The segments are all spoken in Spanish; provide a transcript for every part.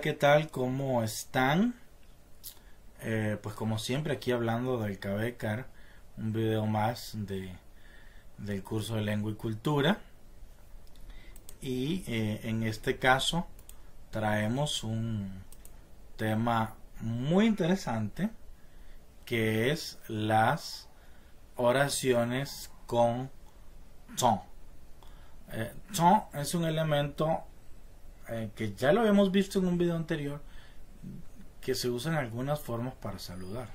¿qué tal? ¿Cómo están? Eh, pues como siempre aquí hablando del Cabecar, un video más de, del curso de lengua y cultura. Y eh, en este caso traemos un tema muy interesante que es las oraciones con ton. Eh, es un elemento eh, que ya lo habíamos visto en un video anterior, que se usan algunas formas para saludar.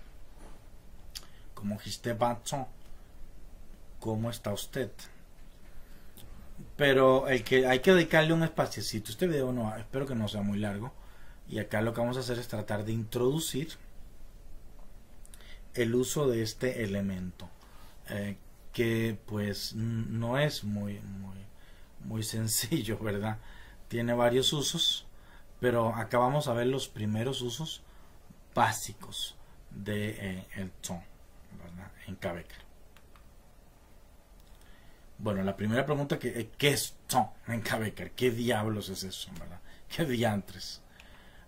Como Giste ¿cómo está usted? Pero el que hay que dedicarle un espacio Este video no, espero que no sea muy largo. Y acá lo que vamos a hacer es tratar de introducir el uso de este elemento. Eh, que pues no es muy, muy, muy sencillo, ¿verdad? tiene varios usos, pero acá vamos a ver los primeros usos básicos de eh, el en KBK. Bueno, la primera pregunta que eh, ¿qué es ton en KBK? ¿Qué diablos es eso, verdad? ¿Qué diantres?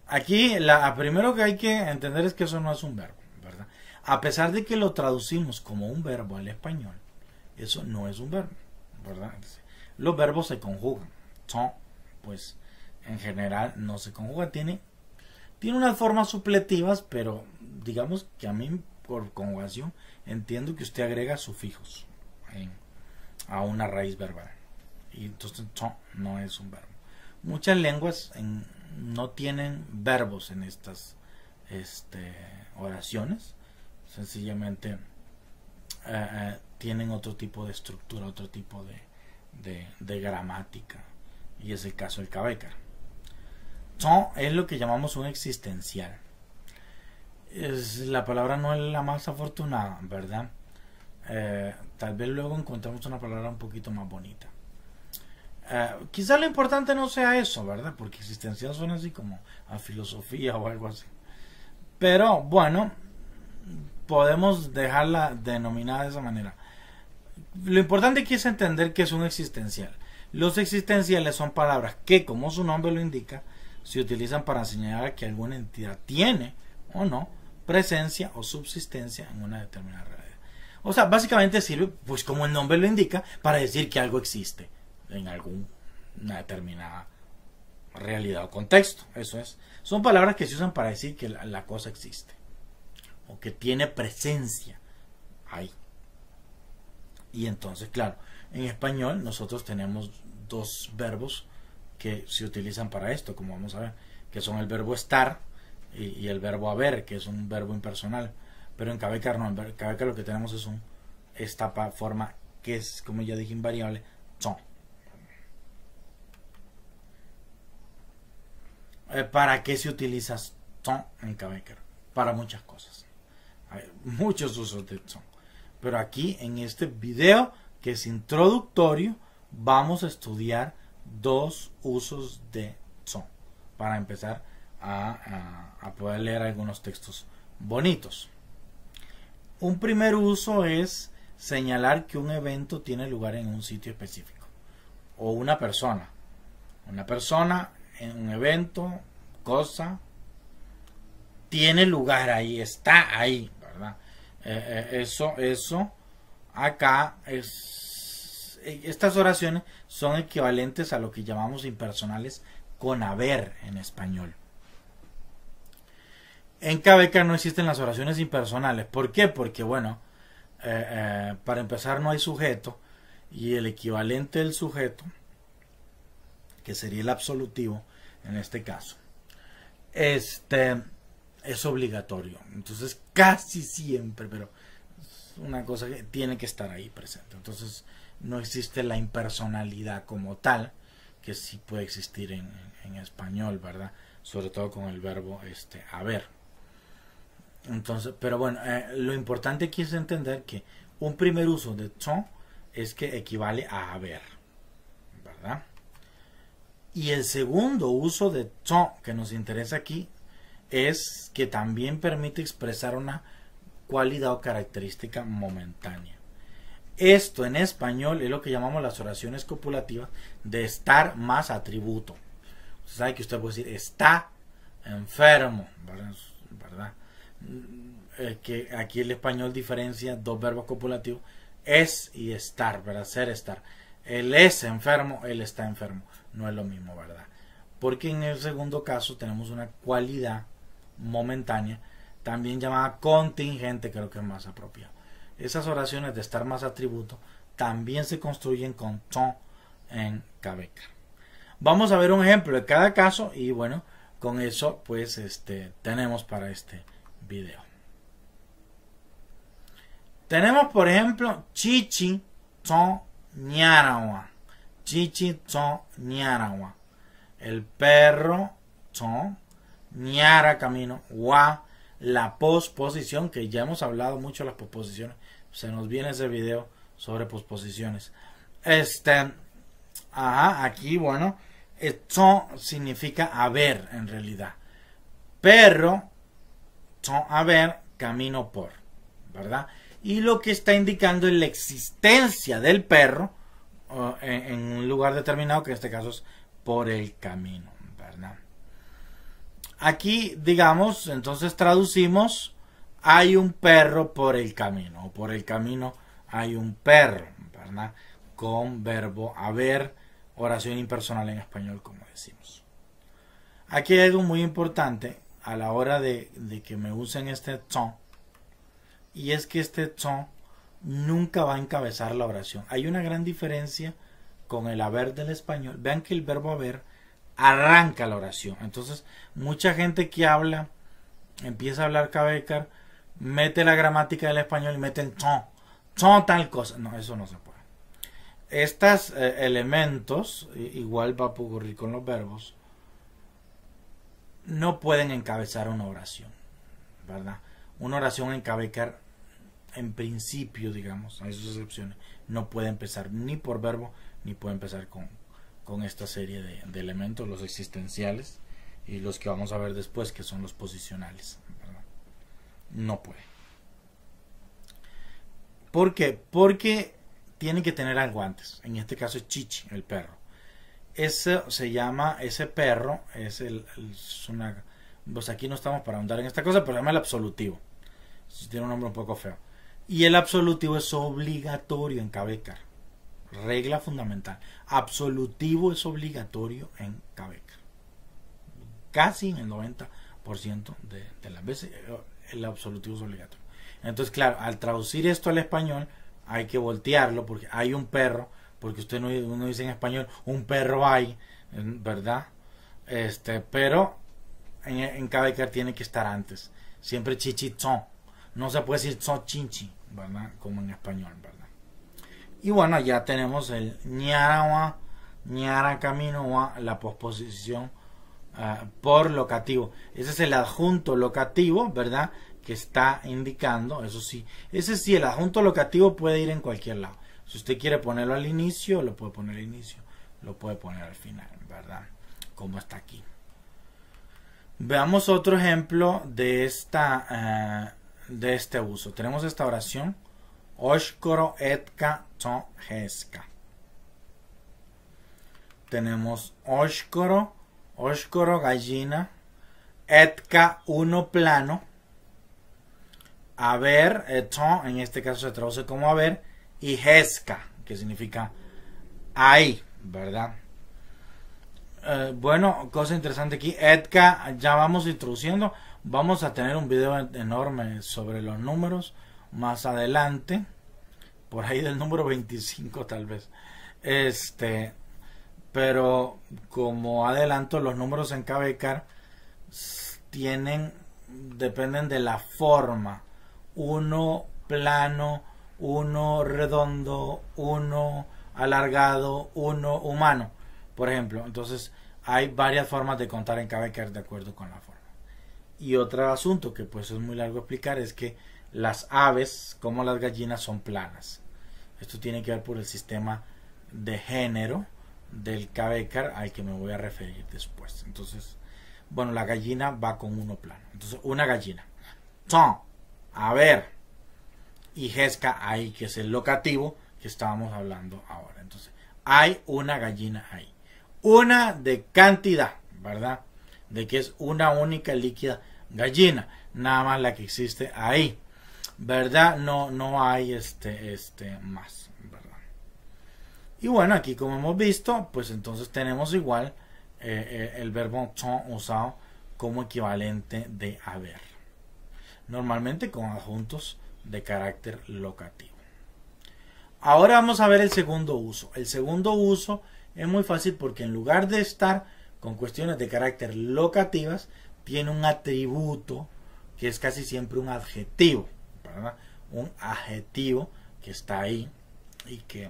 Aquí la primero que hay que entender es que eso no es un verbo, ¿verdad? A pesar de que lo traducimos como un verbo al español, eso no es un verbo, ¿verdad? Los verbos se conjugan. ton pues en general no se conjuga. Tiene, tiene unas formas supletivas, pero digamos que a mí por conjugación entiendo que usted agrega sufijos a una raíz verbal. Y entonces no, es un verbo. Muchas lenguas no tienen verbos en estas este, oraciones. Sencillamente eh, eh, tienen otro tipo de estructura, otro tipo de gramática y es el caso del Cabecar. Son, es lo que llamamos un existencial. Es, la palabra no es la más afortunada, ¿verdad? Eh, tal vez luego encontramos una palabra un poquito más bonita. Eh, quizá lo importante no sea eso, ¿verdad? Porque existencial suena así como a filosofía o algo así. Pero bueno, podemos dejarla denominada de esa manera. Lo importante aquí es entender que es un existencial. Los existenciales son palabras que, como su nombre lo indica, se utilizan para señalar que alguna entidad tiene o no presencia o subsistencia en una determinada realidad. O sea, básicamente sirve, pues como el nombre lo indica, para decir que algo existe en alguna determinada realidad o contexto. Eso es. Son palabras que se usan para decir que la, cosa existe o que tiene presencia ahí. Y entonces, claro, en español nosotros tenemos dos verbos que se utilizan para esto, como vamos a ver, que son el verbo estar y, el verbo haber, que es un verbo impersonal. Pero en Cabecar no, en Cabecar lo que tenemos es un esta forma que es, como ya dije, invariable, son. Eh, ¿Para qué se utiliza son en Cabecar? Para muchas cosas. Hay muchos usos de son. Pero aquí en este video que es introductorio, vamos a estudiar dos usos de son para empezar a, poder leer algunos textos bonitos. Un primer uso es señalar que un evento tiene lugar en un sitio específico o una persona. Una persona, en un evento, cosa, tiene lugar ahí, está ahí, ¿verdad? Eh, eh, eso, eso acá estas oraciones son equivalentes a lo que llamamos impersonales con haber en español. En KBK no existen las oraciones impersonales. ¿Por qué? Porque, bueno, eh, eh, para empezar no hay sujeto y el equivalente del sujeto, que sería el absolutivo en este caso, este es obligatorio. Entonces casi siempre, pero una cosa que tiene que estar ahí presente. Entonces, no existe la impersonalidad como tal, que sí puede existir en, español, ¿verdad? Sobre todo con el verbo este, haber. Entonces, pero bueno, eh, lo importante aquí es entender que un primer uso de to es que equivale a haber, ¿verdad? Y el segundo uso de to que nos interesa aquí es que también permite expresar una cualidad o característica momentánea. Esto en español es lo que llamamos las oraciones copulativas de estar más atributo. Usted sabe que usted puede decir está enfermo, ¿verdad? Mm, eh, que aquí el español diferencia dos verbos copulativos, es y estar, ¿verdad? Ser, estar. Él es enfermo, él está enfermo. No es lo mismo, ¿verdad? Porque en el segundo caso tenemos una cualidad momentánea también llamada contingente, creo que es más apropiado. Esas oraciones de estar más atributo también se construyen con ton en cabeza Vamos a ver un ejemplo de cada caso y bueno, con eso pues este, tenemos para este video. Tenemos por ejemplo Chichi Ton Nyarawa. Chichi Ton Nyarawa. El perro Ton Ñara camino. Wa la posposición, que ya hemos hablado mucho de las posposiciones. Se nos viene ese video sobre posposiciones. Este, ajá, aquí, bueno, esto significa haber en realidad. Perro, son haber, camino por, ¿verdad? Y lo que está indicando es la existencia del perro en un lugar determinado, que en este caso es por el camino, ¿verdad? aquí, digamos, entonces traducimos, hay un perro por el camino, o por el camino hay un perro, ¿verdad? Con verbo haber, oración impersonal en español, como decimos. Aquí hay algo muy importante a la hora de, de que me usen este ton, y es que este ton nunca va a encabezar la oración. Hay una gran diferencia con el haber del español. Vean que el verbo haber arranca la oración. Entonces, mucha gente que habla, empieza a hablar Cabecar, mete la gramática del español y meten ton, ton tal cosa. No, eso no se puede. Estos eh, elementos, igual va a ocurrir con los verbos, no pueden encabezar una oración, ¿verdad? Una oración en Cabecar, en principio, digamos, hay sus excepciones, no puede empezar ni por verbo, ni puede empezar con, con esta serie de, elementos, los existenciales y los que vamos a ver después, que son los posicionales. No puede. ¿Por qué? Porque tiene que tener algo antes. En este caso es Chichi, el perro. Ese se llama, ese perro, es, el, Pues aquí no estamos para ahondar en esta cosa, pero se llama el absolutivo. Tiene un nombre un poco feo. Y el absolutivo es obligatorio en Cabecar regla fundamental. Absolutivo es obligatorio en CABEC. Casi en el 90% de, las veces eh, el absolutivo es obligatorio. Entonces, claro, al traducir esto al español hay que voltearlo porque hay un perro, porque usted no, dice en español un perro hay, ¿verdad? Este, pero en, en tiene que estar antes. Siempre chichichón. No se puede decir son chinchi, ¿verdad? Como en español, ¿verdad? Y bueno, ya tenemos el ñarawa, ñara camino, la posposición ah, por locativo. Ese es el adjunto locativo, ¿verdad? Que está indicando, eso sí. Ese sí, el adjunto locativo puede ir en cualquier lado. Si usted quiere ponerlo al inicio, lo puede poner al inicio. Lo puede poner al final, ¿verdad? Como está aquí. Veamos otro ejemplo de, esta, ah, de este uso. Tenemos esta oración Oshkoro etka to heska. Tenemos Oshkoro, Oshkoro gallina, etka uno plano. A ver, eh, en este caso se traduce como a ver, y heska, que significa ahí, ¿verdad? Eh, bueno, cosa interesante aquí, etka ya vamos introduciendo, vamos a tener un video enorme sobre los números más adelante por ahí del número 25 tal vez. Este, pero como adelanto, los números en KBK tienen, dependen de la forma. Uno plano, uno redondo, uno alargado, uno humano, por ejemplo. Entonces, hay varias formas de contar en KBK de acuerdo con la forma. Y otro asunto que pues es muy largo explicar es que las aves, como las gallinas, son planas. Esto tiene que ver por el sistema de género del Cabecar al que me voy a referir después. Entonces, bueno, la gallina va con uno plano. Entonces, una gallina. Son, a ver. Y Jesca ahí, que es el locativo que estábamos hablando ahora. Entonces, hay una gallina ahí. Una de cantidad, ¿verdad? De que es una única líquida gallina. Nada más la que existe ahí. ¿verdad? No, no hay este, este más, ¿verdad? Y bueno, aquí como hemos visto, pues entonces tenemos igual eh, eh, el verbo son usado como equivalente de haber. Normalmente con adjuntos de carácter locativo. Ahora vamos a ver el segundo uso. El segundo uso es muy fácil porque en lugar de estar con cuestiones de carácter locativas, tiene un atributo que es casi siempre un adjetivo. Un adjetivo que está ahí y que eh,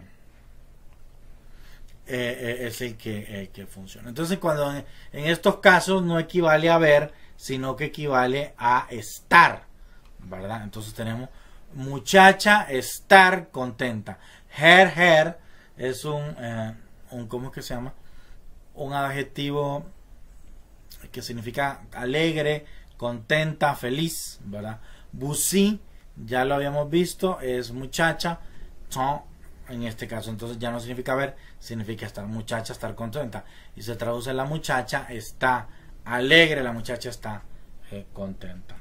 eh, es el que, que, funciona. Entonces, cuando en, estos casos no equivale a ver, sino que equivale a estar, ¿verdad? Entonces tenemos muchacha estar contenta. Her, her es un, eh, un ¿cómo que se llama? Un adjetivo que significa alegre, contenta, feliz, ¿verdad? ya lo habíamos visto, es muchacha, son en este caso, entonces ya no significa ver, significa estar muchacha, estar contenta. Y se traduce la muchacha está alegre, la muchacha está eh, contenta.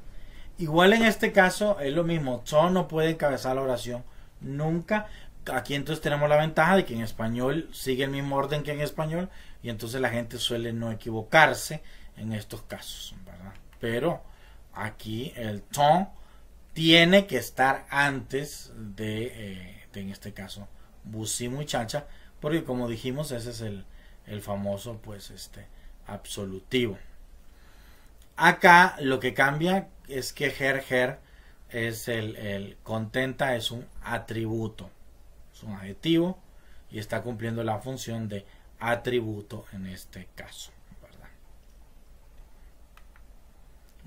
Igual en este caso es lo mismo, son no puede encabezar la oración nunca. Aquí entonces tenemos la ventaja de que en español sigue el mismo orden que en español y entonces la gente suele no equivocarse en estos casos, ¿verdad? Pero aquí el ton tiene que estar antes de, eh, en este caso, Busi Muchacha, porque como dijimos, ese es el, famoso, pues, este, absolutivo. Acá lo que cambia es que Ger es el, el, contenta, es un atributo, es un adjetivo y está cumpliendo la función de atributo en este caso.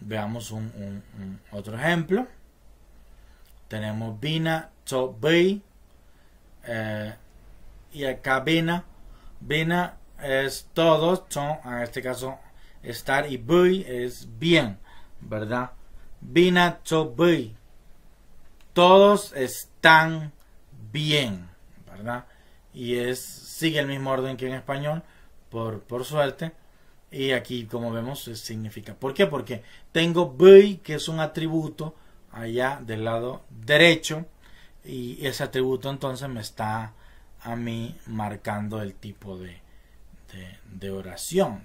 Veamos un otro ejemplo. Tenemos vina to eh, y acá vina, Bina es todos, son en este caso estar y voy es bien, ¿verdad? Bina, Be. Todos están bien, ¿verdad? Y es, sigue el mismo orden que en español, por, por suerte. Y aquí, como vemos, significa. ¿Por qué? Porque tengo voy que es un atributo allá del lado derecho y ese atributo entonces me está a mí marcando el tipo de, oración.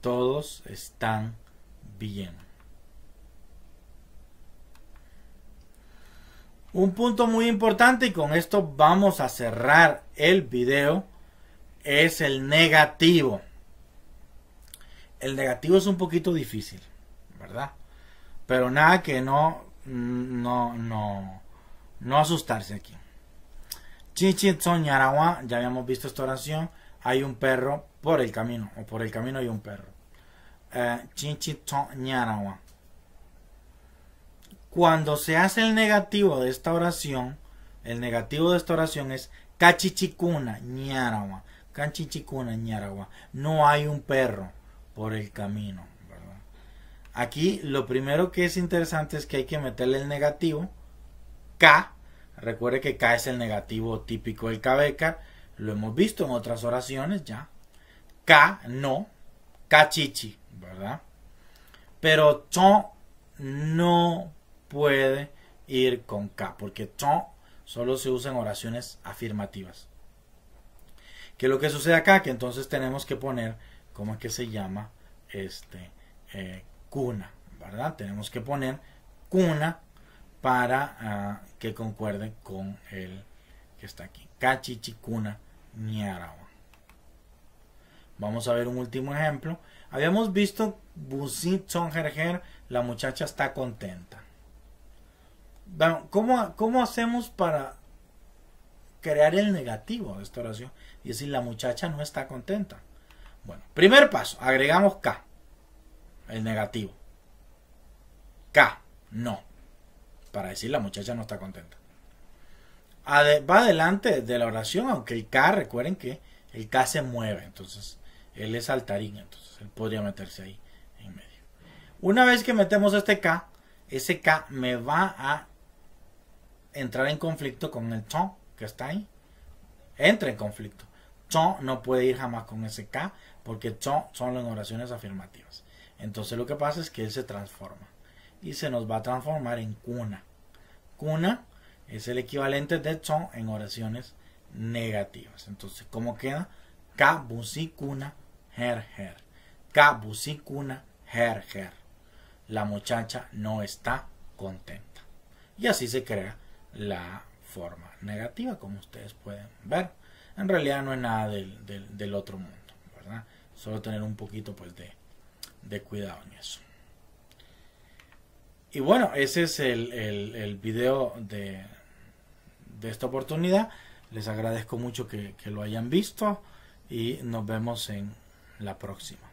todos están bien. Un punto muy importante y con esto vamos a cerrar el video es el negativo. El negativo es un poquito difícil, ¿verdad? Pero nada que no, no, no, no asustarse aquí. Chichi ñaragua ya habíamos visto esta oración. Hay un perro por el camino, o por el camino hay un perro. Eh, Chichi Cuando se hace el negativo de esta oración, el negativo de esta oración es Cachichicuna Ñarawa. Cachichicuna No hay un perro por el camino. Aquí lo primero que es interesante es que hay que meterle el negativo. K. Recuerde que K es el negativo típico del KBK. Lo hemos visto en otras oraciones ya. K no. K chichi, ¿verdad? Pero ton no puede ir con K. Porque ton solo se usa en oraciones afirmativas. ¿Qué es lo que sucede acá? Que entonces tenemos que poner, ¿cómo es que se llama? Este, eh, cuna, ¿verdad? Tenemos que poner cuna para ah, que concuerde con el que está aquí. cuna Niarawa. Vamos a ver un último ejemplo. Habíamos visto son la muchacha está contenta. ¿Cómo, ¿Cómo hacemos para crear el negativo de esta oración? Y decir, la muchacha no está contenta. Bueno, primer paso, agregamos K el negativo. K, no. Para decir la muchacha no está contenta. va adelante de la oración, aunque el K, recuerden que el K se mueve, entonces él es altarín. entonces él podría meterse ahí en medio. Una vez que metemos este K, ese K me va a entrar en conflicto con el ton que está ahí. Entra en conflicto. To no puede ir jamás con ese K porque to son las oraciones afirmativas. Entonces lo que pasa es que él se transforma y se nos va a transformar en cuna. Cuna es el equivalente de son en oraciones negativas. Entonces, ¿cómo queda? Kabusikuna her her. kuna her her. La muchacha no está contenta. Y así se crea la forma negativa, como ustedes pueden ver. En realidad no es nada del, del otro mundo, ¿verdad? Solo tener un poquito pues de, de cuidado en eso. Y bueno, ese es el, el, video de, esta oportunidad. Les agradezco mucho que lo hayan visto y nos vemos en la próxima.